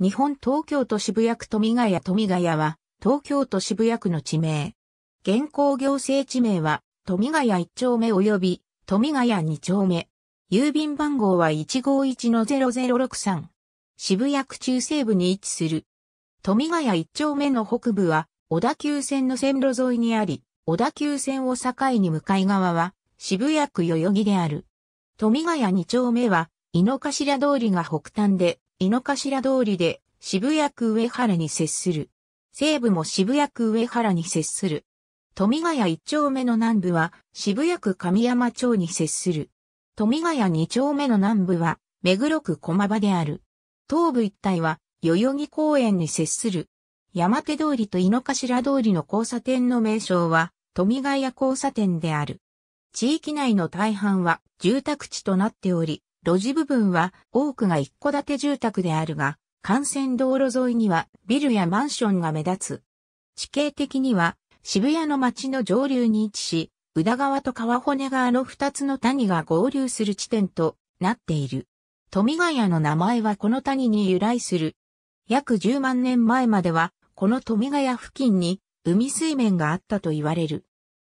日本東京都渋谷区富ヶ谷富ヶ谷は、東京都渋谷区の地名。現行行政地名は、富ヶ谷1丁目及び、富ヶ谷2丁目。郵便番号は151-0063。渋谷区中西部に位置する。富ヶ谷1丁目の北部は、小田急線の線路沿いにあり、小田急線を境に向かい側は、渋谷区代々木である。富ヶ谷2丁目は、井の頭通りが北端で、井の頭通りで渋谷区上原に接する。西部も渋谷区上原に接する。富ヶ谷一丁目の南部は渋谷区神山町に接する。富ヶ谷二丁目の南部は目黒区駒場である。東部一帯は代々木公園に接する。山手通りと井の頭通りの交差点の名称は富ヶ谷交差点である。地域内の大半は住宅地となっており、路地部分は多くが一戸建て住宅であるが、幹線道路沿いにはビルやマンションが目立つ。地形的には渋谷の街の上流に位置し、宇田川と川骨川の二つの谷が合流する地点となっている。富ヶ谷の名前はこの谷に由来する。約10万年前までは、この富ヶ谷付近に海水面があったと言われる。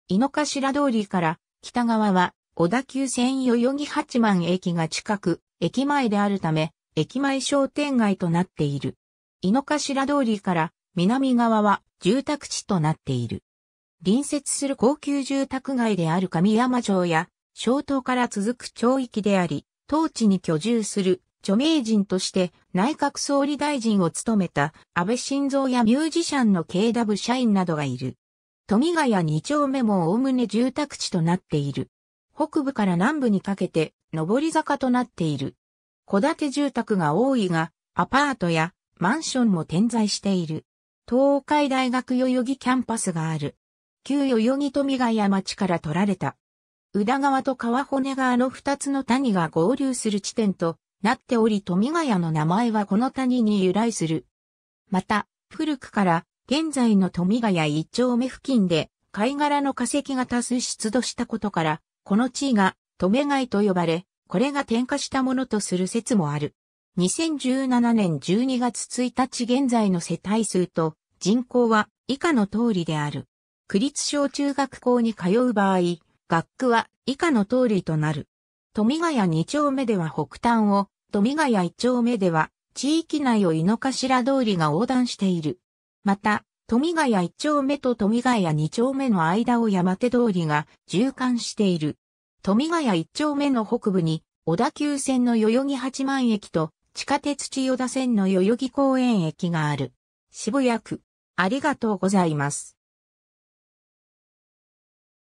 井の頭通りから北側は小田急線代々木八幡駅が近く、駅前であるため、駅前商店街となっている。井の頭通りから南側は住宅地となっている。隣接する高級住宅街である神山町や、小島から続く町域であり、当地に居住する著名人として内閣総理大臣を務めた安倍晋三やミュージシャンの KW 社員などがいる。富ヶ谷2丁目も概ね住宅地となっている。北部から南部にかけて上り坂となっている。戸建て住宅が多いが、アパートやマンションも点在している。東海大学代々木キャンパスがある。旧代々木富ヶ谷町から取られた。宇田川と川骨川の二つの谷が合流する地点となっており富ヶ谷の名前はこの谷に由来する。また、古くから現在の富ヶ谷一丁目付近で貝殻の化石が多数出土したことからこの地位が、止め貝と呼ばれ、これが点火したものとする説もある。2017年12月1日現在の世帯数と人口は以下の通りである。区立小中学校に通う場合、学区は以下の通りとなる。富ヶ谷2丁目では北端を、富ヶ谷1丁目では地域内を井の頭通りが横断している。また、富ヶ谷一丁目と富ヶ谷二丁目の間を山手通りが縦貫している。富ヶ谷一丁目の北部に、小田急線の代々木八幡駅と、地下鉄千代田線の代々木公園駅がある。渋谷区、ありがとうございます。